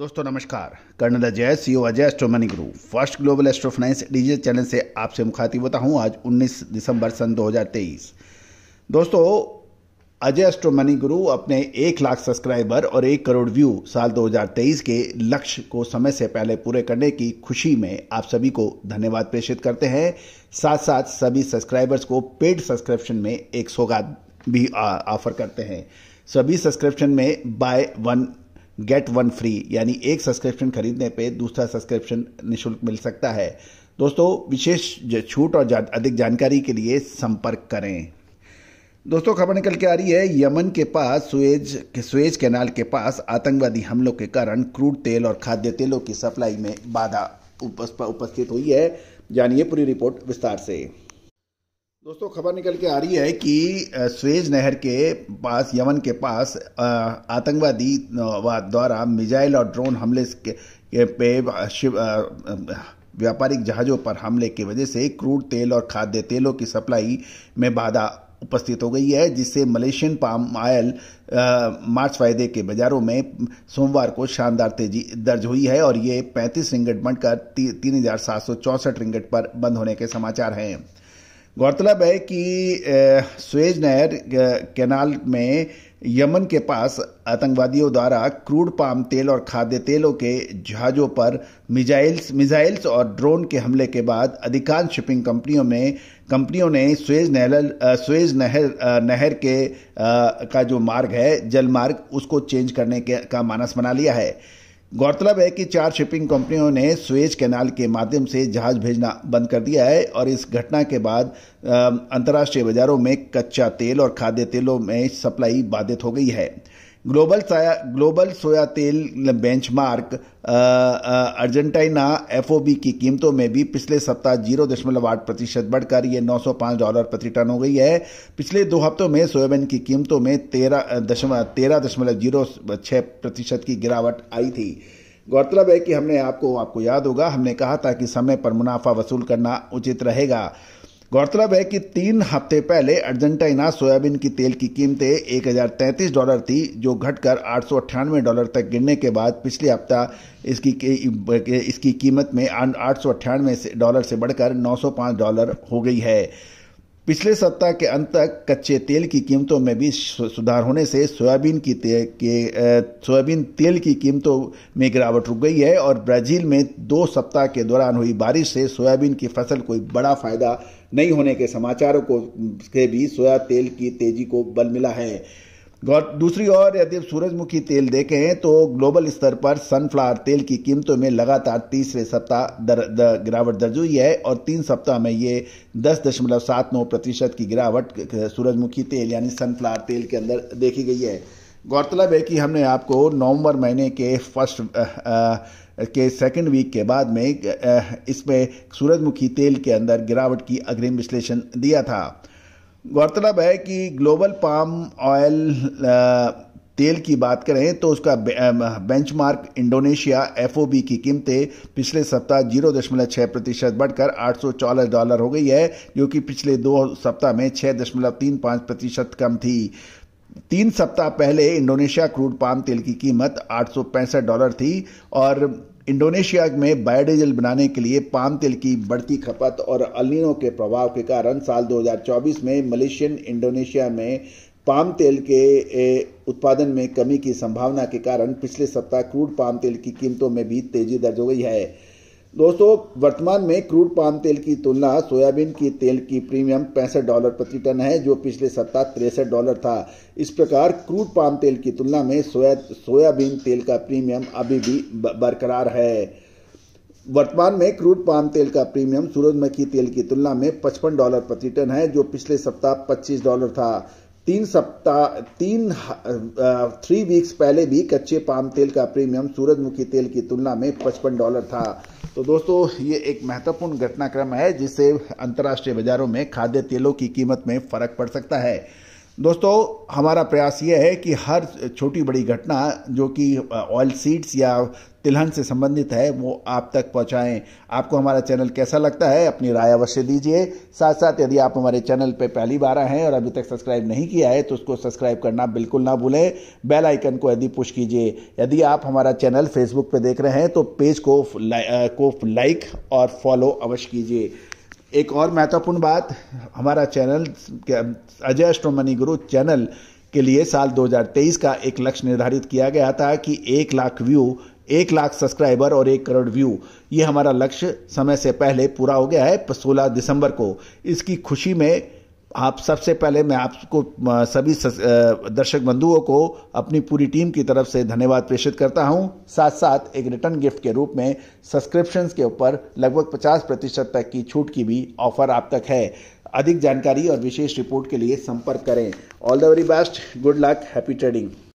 दोस्तों नमस्कार colonel Ajay CO Ajay एस्ट्रोमनी गुरु first global astro digital channel से आपसे मुखातिब होता हूं आज 19 दिसंबर सन 2023 दोस्तों अजय एस्ट्रोमनी गुरु अपने एक लाख सब्सक्राइबर और एक करोड़ व्यू साल 2023 के लक्ष्य को समय से पहले पूरे करने की खुशी में आप सभी को धन्यवाद प्रेषित करते हैं साथ साथ सभी सब्सक्राइबर्स को पेड सब्सक्रिप्शन में एक सौगात भी ऑफर करते हैं सभी सब्सक्रिप्शन में buy one get one free यानी एक सब्सक्रिप्शन खरीदने पे दूसरा सब्सक्रिप्शन निशुल्क मिल सकता है दोस्तों विशेष छूट और जा, अधिक जानकारी के लिए संपर्क करें दोस्तों खबर निकल के आ रही है यमन के पास सुएज के सुएज कैनाल के पास आतंकवादी हमलों के कारण क्रूड तेल और खाद्य तेलों की सप्लाई में बाधा उपस्थित हुई है जानिए पूरी रिपोर्ट विस्तार से दोस्तों खबर निकल के आ रही है कि स्वेज नहर के पास यमन के पास आतंकवादी द्वारा मिजाइल और ड्रोन हमले के पे व्यापारिक जहाज़ों पर हमले की वजह से क्रूड तेल और खाद्य तेलों की सप्लाई में बाधा उपस्थित हो गई है जिससे मलेशियन पाम ऑयल मार्च फायदे के बाजारों में सोमवार को शानदार तेजी दर्ज हुई है और ये 35 रिंगट बढ़कर तीन हजार सात सौ चौसठ रिंगट पर बंद होने के समाचार हैं गौरतलब है कि स्वेज नहर कैनाल में यमन के पास आतंकवादियों द्वारा क्रूड पाम तेल और खाद्य तेलों के जहाज़ों पर मिजाइल्स मिजाइल्स और ड्रोन के हमले के बाद अधिकांश शिपिंग कंपनियों में कंपनियों ने स्वेज नहर स्वेज नहर नहर के का जो मार्ग है जल मार्ग उसको चेंज करने के का मानस बना लिया है गौरतलब है कि चार शिपिंग कंपनियों ने स्वेज कैनाल के माध्यम से जहाज भेजना बंद कर दिया है और इस घटना के बाद अंतर्राष्ट्रीय बाजारों में कच्चा तेल और खाद्य तेलों में सप्लाई बाधित हो गई है ग्लोबल ग्लोबल सोया तेल बेंचमार्क अर्जेंटीना एफओबी की कीमतों में भी पिछले सप्ताह जीरो दशमलव आठ प्रतिशत बढ़कर ये पांच डॉलर प्रति टन हो गई है पिछले दो हफ्तों में सोयाबीन की कीमतों में तेरह uh, दशमलव uh, तेरह दशमलव जीरो छः प्रतिशत की गिरावट आई थी गौरतलब है कि हमने आपको आपको याद होगा हमने कहा था कि समय पर मुनाफा वसूल करना उचित रहेगा गौरतलब है कि तीन हफ्ते पहले अर्जेंटाइना सोयाबीन की तेल की कीमतें एक डॉलर थी जो घटकर आठ डॉलर तक गिरने के बाद पिछले हफ्ता इसकी इसकी कीमत में आठ डॉलर से बढ़कर 905 डॉलर हो गई है पिछले सप्ताह के अंत तक कच्चे तेल की कीमतों में भी सुधार होने से सोयाबीन की के सोयाबीन तेल की कीमतों में गिरावट रुक गई है और ब्राजील में दो सप्ताह के दौरान हुई बारिश से सोयाबीन की फसल कोई बड़ा फायदा नहीं होने के समाचारों को के भी सोया तेल की तेजी को बल मिला है गौर दूसरी ओर यदि सूरजमुखी तेल देखें तो ग्लोबल स्तर पर सनफ्लावर तेल की कीमतों में लगातार तीसरे सप्ताह दर, दर, गिरावट दर्ज हुई है और तीन सप्ताह में ये दस दशमलव सात नौ प्रतिशत की गिरावट सूरजमुखी तेल यानी सनफ्लावर तेल के अंदर देखी गई है गौरतलब है कि हमने आपको नवंबर महीने के फर्स्ट के सेकंड वीक के बाद में इसमें सूरजमुखी तेल के अंदर गिरावट की अग्रिम विश्लेषण दिया था गौरतलब है कि ग्लोबल पाम ऑयल तेल की बात करें तो उसका बेंचमार्क इंडोनेशिया एफओबी की कीमतें पिछले सप्ताह जीरो दशमलव छः प्रतिशत बढ़कर आठ डॉलर हो गई है जो कि पिछले दो सप्ताह में छः दशमलव तीन पाँच प्रतिशत कम थी तीन सप्ताह पहले इंडोनेशिया क्रूड पाम तेल की कीमत आठ डॉलर थी और इंडोनेशिया में बायोडीजल बनाने के लिए पाम तेल की बढ़ती खपत और अलिनों के प्रभाव के कारण साल 2024 में मलेशियन इंडोनेशिया में पाम तेल के उत्पादन में कमी की संभावना के कारण पिछले सप्ताह क्रूड पाम तेल की कीमतों में भी तेजी दर्ज हो गई है दोस्तों वर्तमान में क्रूड पाम तेल की तुलना सोयाबीन की तेल की प्रीमियम पैंसठ डॉलर प्रति टन है जो पिछले सप्ताह तिरसठ डॉलर था इस प्रकार क्रूड पाम तेल की तुलना में सोया सोयाबीन तेल का प्रीमियम अभी भी बरकरार है वर्तमान में क्रूड पाम तेल का प्रीमियम सूरजमुखी तेल की तुलना में पचपन डॉलर प्रति टन है जो पिछले सप्ताह पच्चीस डॉलर था तीन सप्ताह तीन थ्री वीक्स पहले भी कच्चे पाम तेल का प्रीमियम सूरजमुखी तेल की तुलना में पचपन डॉलर था तो दोस्तों ये एक महत्वपूर्ण घटनाक्रम है जिससे अंतर्राष्ट्रीय बाजारों में खाद्य तेलों की कीमत में फर्क पड़ सकता है दोस्तों हमारा प्रयास ये है कि हर छोटी बड़ी घटना जो कि ऑयल सीड्स या तिलहन से संबंधित है वो आप तक पहुंचाएं आपको हमारा चैनल कैसा लगता है अपनी राय अवश्य दीजिए साथ साथ यदि आप हमारे चैनल पर पहली बार आए हैं और अभी तक सब्सक्राइब नहीं किया है तो उसको सब्सक्राइब करना बिल्कुल ना भूलें बेल आइकन को यदि पुश कीजिए यदि आप हमारा चैनल फेसबुक पर देख रहे हैं तो पेज को को लाइक और फॉलो अवश्य कीजिए एक और महत्वपूर्ण बात हमारा चैनल अजय अष्टोमनी गुरु चैनल के लिए साल 2023 का एक लक्ष्य निर्धारित किया गया था कि एक लाख व्यू एक लाख सब्सक्राइबर और एक करोड़ व्यू ये हमारा लक्ष्य समय से पहले पूरा हो गया है सोलह दिसंबर को इसकी खुशी में आप सबसे पहले मैं आपको सभी दर्शक बंधुओं को अपनी पूरी टीम की तरफ से धन्यवाद प्रेषित करता हूं साथ साथ एक रिटर्न गिफ्ट के रूप में सब्सक्रिप्शन के ऊपर लगभग 50 प्रतिशत तक की छूट की भी ऑफर आप तक है अधिक जानकारी और विशेष रिपोर्ट के लिए संपर्क करें all the very best good luck happy trading